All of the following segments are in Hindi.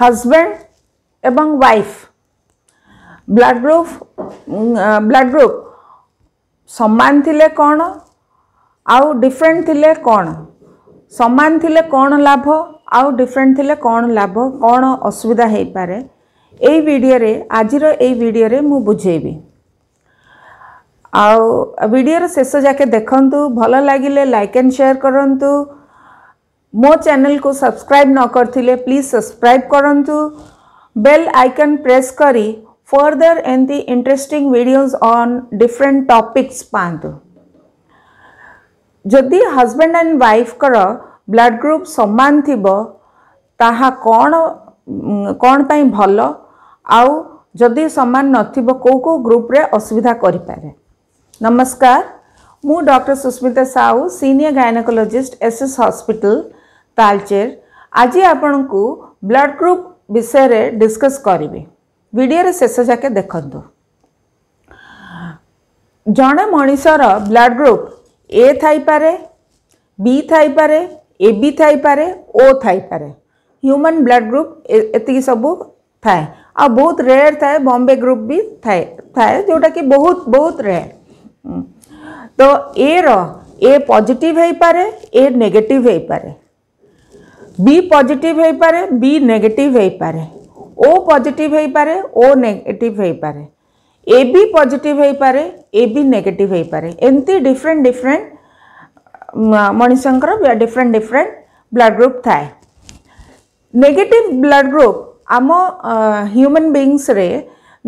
হাজব্যান্ড এবং wife blood group blood group ସମାନ ଥିଲେ କ'ଣ ଆଉ ଡିଫରେଣ୍ଟ ଥିଲେ କ'ଣ ସମାନ ଥିଲେ କ'ଣ ଲାଭ ଆଉ ଡିଫରେଣ୍ଟ ଥିଲେ କ'ଣ ଲାଭ କ'ଣ ଅସୁବିଧା ହେଇପାରେ ଏଇ ଭିଡ଼ିଓରେ ଆଜିର ଏଇ ଭିଡ଼ିଓରେ ମୁଁ ବୁଝେଇବି ଆଉ ଭିଡ଼ିଓର ଶେଷ ଯାକେ ଦେଖନ୍ତୁ ଭଲ ଲାଗିଲେ ଲାଇକ୍ ଆଣ୍ଡ ସେୟାର କରନ୍ତୁ मो चैनल को सब्सक्राइब न करते प्लीज सब्सक्राइब करूँ बेल आइकन प्रेस कर फर्दर एंती interesting videos on different topics पात जदि हजबैंड एंड वाइफ कर ब्लड ग्रुप सामान थी ताहा कौन कौन पर भल आउ जदि सामान नो को ग्रुप्रे असुविधा करपे नमस्कार मु doctor Susmita Sahu senior gynaecologist S hospital hospital कालचेर आज आपण को ब्लड ग्रुप विषय डिस्कस करी भिडियो शेष जाके देखु जड़े मनीषर ब्लड ग्रुप ए थपे बी थपे ए बी थपे ओ थपे ह्यूमन ब्लड ग्रुप एति सबू थाए आ बहुत रेयर थाए बॉम्बे ग्रुप भी थाए थाए जोटा कि बहुत बहुत रेयर तो ए रो ए पॉजिटिव हो पारे ए नेगेटिव हो पाए बी पजिटिव हो पारे बी नेगेटिव हो पारे ओ पजिटिव हो पारे ओ नेगेटिव हो पाए ए बी पॉजिटिव हो पारे ए बी नेगेटिव हो पारे एमती डिफरेंट डिफरेंट मनीषंकर डिफरेंट डिफरेंट ब्लड ग्रुप थाए नेगेटिव ब्लड ग्रुप आम ह्यूमन बीइंग्स रे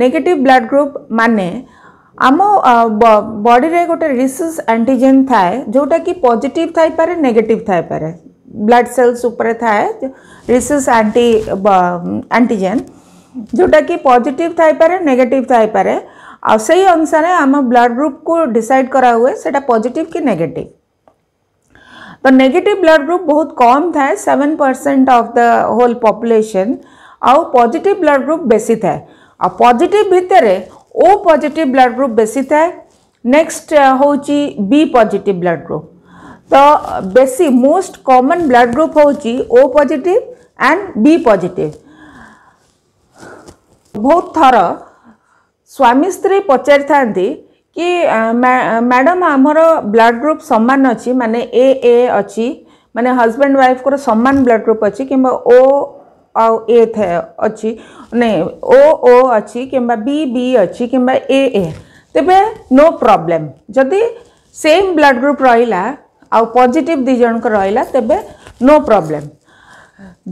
नेगेटिव ब्लड ग्रुप माने आम बॉडी रे गोटे रिसेस एंटीजन थाए जोटा कि पॉजिटिव थाई पारे नेगेटिव थाई पारे ब्लड सेल्स ऊपर था रिसेस एंटी एंटीजेन जोटा कि पजिट थे नेगेटिव थपे आई अनुसार आम ब्लड ग्रुप को डिसाइड करा हुए से पजिटिव कि नेगेटिव तो नेगेटिव ब्लड ग्रुप बहुत कम थाए seven percent of the whole population आउ पजिट ब्लड ग्रुप बेसी थाए पजिट भितर ओ पजिट ब्लड ग्रुप बेसी थाए नेक्स्ट हूँ बी पजिट ब्लड ग्रुप तो बेसी मोस्ट कॉमन ब्लड ग्रुप हूँ O positive and B positive बहुत थर स्वामी स्त्री पचार कि मैडम आमर ब्लड ग्रुप सामान अच्छी माने ए ए अच्छी मान हजबैंड वाइफ को सामान ब्लड ग्रुप अच्छी कि ओ आउ ए थे अच्छी मैंने ओ ओ अच्छी कि बी बी अच्छी कि ए ए तेब नो प्रॉब्लम जदि सेम ब्लड ग्रुप रहा ଆଉ ପଜିଟିଭ୍ ଦୁଇ ଜଣଙ୍କ ରହିଲା ତେବେ ନୋ ପ୍ରୋବ୍ଲେମ୍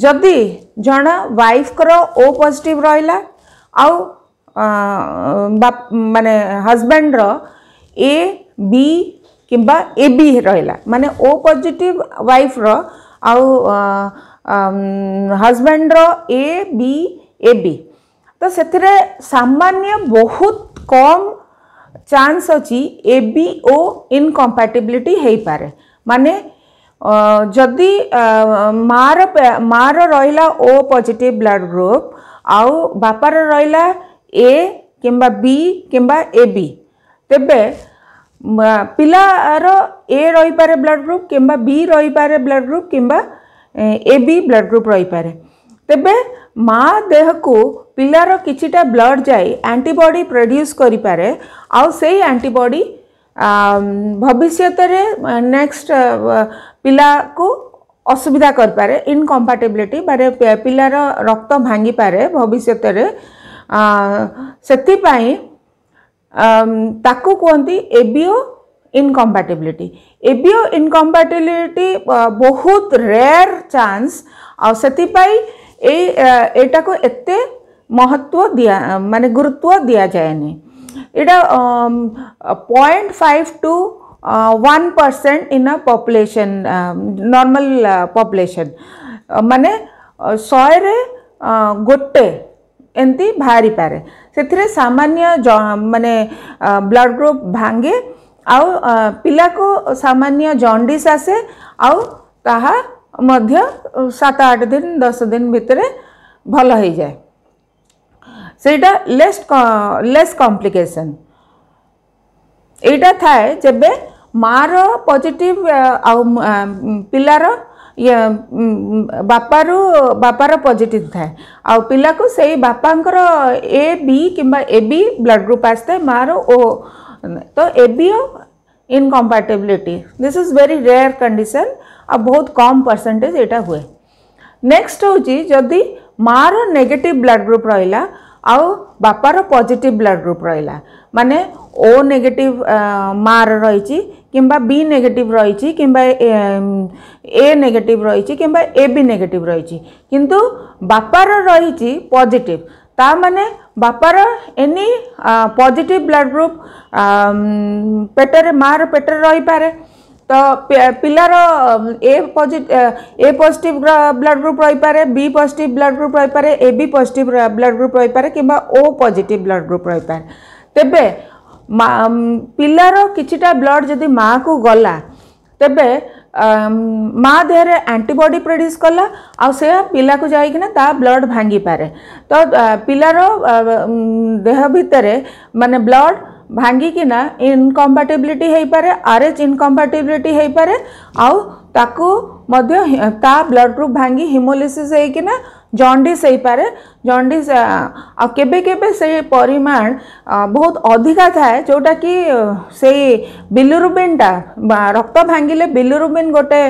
ଯଦି ଜଣ ୱାଇଫ୍ଙ୍କର ଓ ପଜିଟିଭ୍ ରହିଲା ଆଉ ମାନେ ହଜବେଣ୍ଡର ଏ ବି କିମ୍ବା ଏ ବି ରହିଲା ମାନେ ଓ ପଜିଟିଭ୍ ୱାଇଫ୍ର ଆଉ ହଜବେଣ୍ଡର ଏ ବି ଏ ବି ତ ସେଥିରେ ସାମାନ୍ୟ ବହୁତ କମ୍ ଚାନ୍ସ ଅଛି ଏ ବି ଓ ଇନକମ୍ପାଟିବିଲିଟି ହୋଇପାରେ ମାନେ ଯଦି ମାଆର ମାଆର ରହିଲା ଓ ପଜିଟିଭ୍ ବ୍ଲଡ୍ ଗ୍ରୁପ୍ ଆଉ ବାପାର ରହିଲା ଏ କିମ୍ବା ବି କିମ୍ବା ଏ ବି ତେବେ ପିଲାର ଏ ରହିପାରେ ବ୍ଲଡ୍ ଗ୍ରୁପ୍ କିମ୍ବା ବି ରହିପାରେ ବ୍ଲଡ୍ ଗ୍ରୁପ୍ କିମ୍ବା ଏ ବି ବ୍ଲଡ୍ ଗ୍ରୁପ୍ ରହିପାରେ ତେବେ ମା ଦେହକୁ ପିଲାର କିଛିଟା ବ୍ଲଡ୍ ଯାଇ ଆଣ୍ଟିବଡି ପ୍ରଡ୍ୟୁସ୍ କରିପାରେ ଆଉ ସେଇ ଆଣ୍ଟିବଡି भविष्य नेक्स्ट पिला को असुविधा पारे इनकम्पाटेबिलिटी माने पिलार रक्त भांगिपे भविष्य से कहती एबीओ इनकम्पाटेबिलिटी एबीओ इनकम्पाटेबिलिटी बहुत रेयर चांस आ एटा को एत महत्व दिया माने गुरुत्व दि जाए नहीं इटा point five to one percent in a population normal population मान शहरे गोटे एमती बाहरी पारे से सामान्य मानने ब्लड ग्रुप भांगे आ uh, पा को सामान्य जंडिस आसे आत uh, आठ दिन दस दिन भाई भल हो जाए सेटा लेस लेस कॉम्प्लिकेशन यहाँ जब मार पॉजिटिव पिलार बापार बापार पजिट थाए आ सही बापा ए बी कि ए बी ब्लड ग्रुप आए मार ओ तो A B incompatibility this is very rare condition आ बहुत कम परसेंटेज यहाँ हुए नेक्स्ट हूँ जदि मार नेगेटिव ब्लड ग्रुप रहा ଆଉ ବାପାର ପଜିଟିଭ୍ ବ୍ଲଡ଼ ଗ୍ରୁପ୍ ରହିଲା ମାନେ ଓ ନେଗେଟିଭ୍ ମାର ରହିଛି କିମ୍ବା ବି ନେଗେଟିଭ୍ ରହିଛି କିମ୍ବା ଏ ନେଗେଟିଭ୍ ରହିଛି କିମ୍ବା ଏ ବି ନେଗେଟିଭ୍ ରହିଛି କିନ୍ତୁ ବାପାର ରହିଛି ପଜିଟିଭ୍ ତା ମାନେ ବାପାର ଏନି ପଜିଟିଭ୍ ବ୍ଲଡ଼ ଗ୍ରୁପ୍ ପେଟରେ ମାଆର ପେଟରେ ରହିପାରେ ତ ପିଲାର A A positive blood group ରହିପାରେ ବି ପଜିଟିଭ୍ ବ୍ଲଡ଼ ଗ୍ରୁପ୍ ରହିପାରେ A B positive blood group ରହିପାରେ କିମ୍ବା ଓ ପଜିଟିଭ୍ ବ୍ଲଡ଼ ଗ୍ରୁପ୍ ରହିପାରେ ତେବେ ପିଲାର କିଛିଟା ବ୍ଲଡ଼ ଯଦି ମାଆକୁ ଗଲା ତେବେ ମା ଦେହରେ ଆଣ୍ଟିବଡି ପ୍ରଡ୍ୟୁସ୍ କଲା ଆଉ ସେ ପିଲାକୁ ଯାଇକିନା ତା ବ୍ଲଡ଼ ଭାଙ୍ଗିପାରେ ତ ପିଲାର ଦେହ ଭିତରେ ମାନେ ବ୍ଲଡ଼ ଭାଙ୍ଗିକିନା ଇନକମ୍ପାଟିବିଲିଟି ହେଇପାରେ ଆର୍ ଏଚ୍ ଇନକମ୍ପାଟିବିଲିଟି ହେଇପାରେ ଆଉ ତାକୁ ମଧ୍ୟ ତା ବ୍ଲଡ଼ ଗ୍ରୁପ୍ ଭାଙ୍ଗି ହିମୋଲିସିସ୍ ହେଇକିନା ଜଣ୍ଡିସ୍ ହେଇପାରେ ଜଣ୍ଡିସ୍ ଆଉ କେବେ କେବେ ସେ ପରିମାଣ ବହୁତ ଅଧିକା ଥାଏ ଯେଉଁଟାକି ସେଇ ବିଲୁରୁବିନ୍ଟା ରକ୍ତ ଭାଙ୍ଗିଲେ ବିଲୁରୁବିନ୍ ଗୋଟେ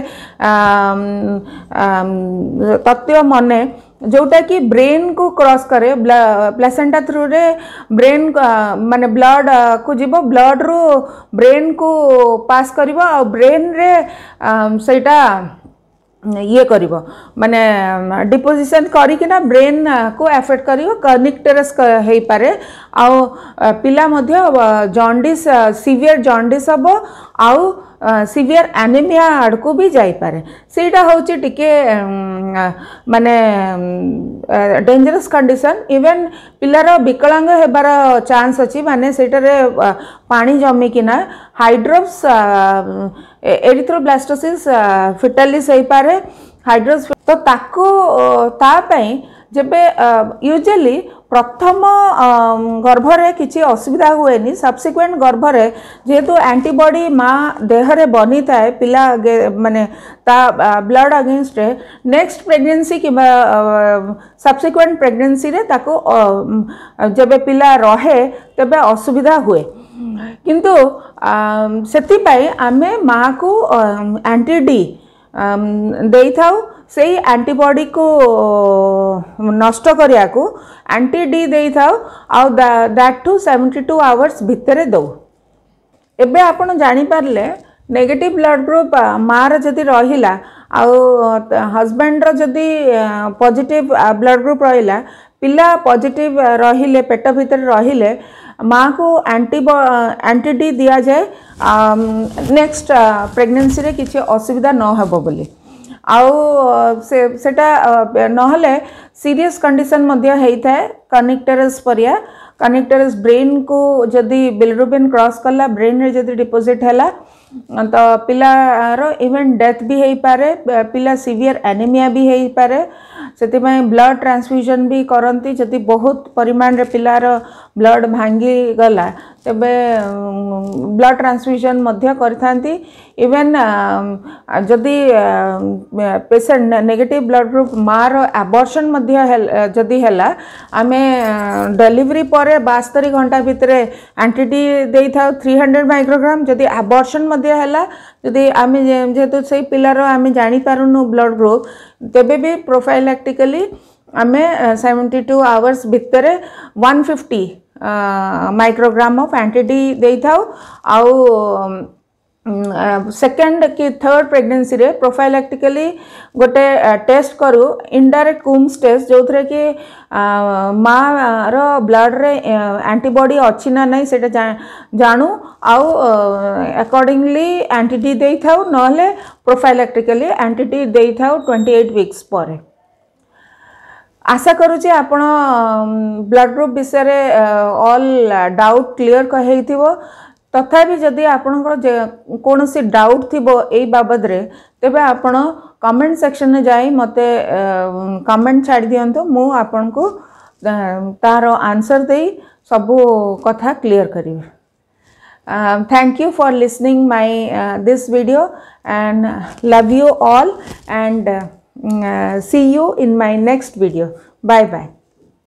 ତତ୍ତ୍ୱ ମନେ जोटा कि ब्रेन को क्रॉस करे प्लेसेंटा थ्रू रे ब्रेन मान ब्लड को जीव ब्लड रु ब्रेन को पास कर ब्रेन रे सेटा ଇଏ डिपोजिशन करना ब्रेन को एफेक्ट कर କରିବ हो पाए आउ पिला जंडिस सीवियर जंडिस हम आउ सीवियर एनीमिया आड़ को भी जापे सीटा हूँ टिके माने डेंजरस कंडीशन इवेन पिलार विकलांग होबार चान्स अच्छी माने सेटर पानी जमिकिना हाइड्रोप्स एरिथ्रो ब्लास्टोसिस फिटालीस हो पाए हाइड्रोप तो ताकू ता जब यूजुअली प्रथम गर्भरे किसी असुविधा हुए नहीं सबसिक्वेंट गर्भरे जेहेतु एंटीबॉडी माँ देहरे बनी थाए पा मानने ब्लड अगेंस्ट नेक्स्ट प्रेगनेंसी कि सबसिक्वेंट प्रेगनेंसी रे ताको जब पिला रहे तेज असुविधा हुए किंतु से आमे माँ को एंटी डी दे था ସେଇ ଆଣ୍ଟିବଡ଼ିକୁ ନଷ୍ଟ କରିବାକୁ ଆଣ୍ଟି ଡି ଦେଇଥାଉ ଆଉ that too seventy two hours ଭିତରେ ଦେଉ ଏବେ ଆପଣ ଜାଣିପାରିଲେ ନେଗେଟିଭ୍ ବ୍ଲଡ଼ ଗ୍ରୁପ୍ ମାଆର ଯଦି ରହିଲା ଆଉ ହଜବେଣ୍ଡର ଯଦି ପଜିଟିଭ୍ ବ୍ଲଡ଼ ଗ୍ରୁପ୍ ରହିଲା ପିଲା ପଜିଟିଭ୍ ରହିଲେ ପେଟ ଭିତରେ ରହିଲେ ମାଆକୁ ଆଣ୍ଟି ଆଣ୍ଟି ଡି ଦିଆଯାଏ ନେକ୍ସଟ ପ୍ରେଗନେନ୍ସିରେ କିଛି ଅସୁବିଧା ନ ହେବ ବୋଲି आउ से ना सीरीयस कंडीशन कनेक्टरस पर कनेक्टरस ब्रेन को जदि बिलरुबिन क्रॉस कला ब्रेन में जब डिपोजिट है तो पिलार इवेन डेथ भी हो पाए पिला सीवियर एनिमिया भी हो पाए से ब्लड ट्रांसफ्यूजन भी करती जदि बहुत परिमाण रे पिलार ब्लड भांगी गला ତେବେ ବ୍ଲଡ଼ ଟ୍ରାନ୍ସଫ୍ୟୁଜନ୍ ମଧ୍ୟ କରିଥାନ୍ତି ଇଭେନ୍ ଯଦି ପେସେଣ୍ଟ ନେଗେଟିଭ୍ ବ୍ଲଡ଼ ଗ୍ରୁପ୍ ମାଆର ଆବର୍ସନ୍ ମଧ୍ୟ ଯଦି ହେଲା ଆମେ ଡେଲିଭରି ପରେ ବାସ୍ତରି ଘଣ୍ଟା ଭିତରେ ଆଣ୍ଟିଟି ଦେଇଥାଉ ଥ୍ରୀ ହଣ୍ଡ୍ରେଡ଼ ମାଇକ୍ରୋଗ୍ରାମ୍ ଯଦି ଆବର୍ସନ୍ ମଧ୍ୟ ହେଲା ଯଦି ଆମେ ଯେହେତୁ ସେଇ ପିଲାର ଆମେ ଜାଣିପାରୁନୁ ବ୍ଲଡ଼ ଗ୍ରୁପ୍ ତେବେ ବି ପ୍ରୋଫାଇଲାକ୍ଟିକାଲି ଆମେ ସେଭେଣ୍ଟି ଟୁ ଆୱାର୍ସ ଭିତରେ one fifty microgram of anti D दे आउ सेकेंड कि थर्ड प्रेगनेसी रे प्रोफाइलाक्टिकली गोटे टेस्ट करू इनडायरेक्ट कुम्स टेस्ट जो थे कि माँ रो एंटीबॉडी अच्छी ना नहीं से जानू आउ अकॉर्डिंगली एंटीटी दे था नहले प्रोफाइलाक्टिकली एंटीटी दे था ट्वेंटी एट विक्स पर आशा करूँ आप ब्लड ग्रुप विषय अल डाउट क्लीयर हो तथा जदि आपणकर कौन सी डाउट थी बाबद्रे तेज आप कमेंट सेक्शन में जा मत कमेंट छाड़ दिं मु तार आंसर दे सब कथा क्लीयर कर thank you for listening my this video and love you all and uh, see you in my next video. Bye bye.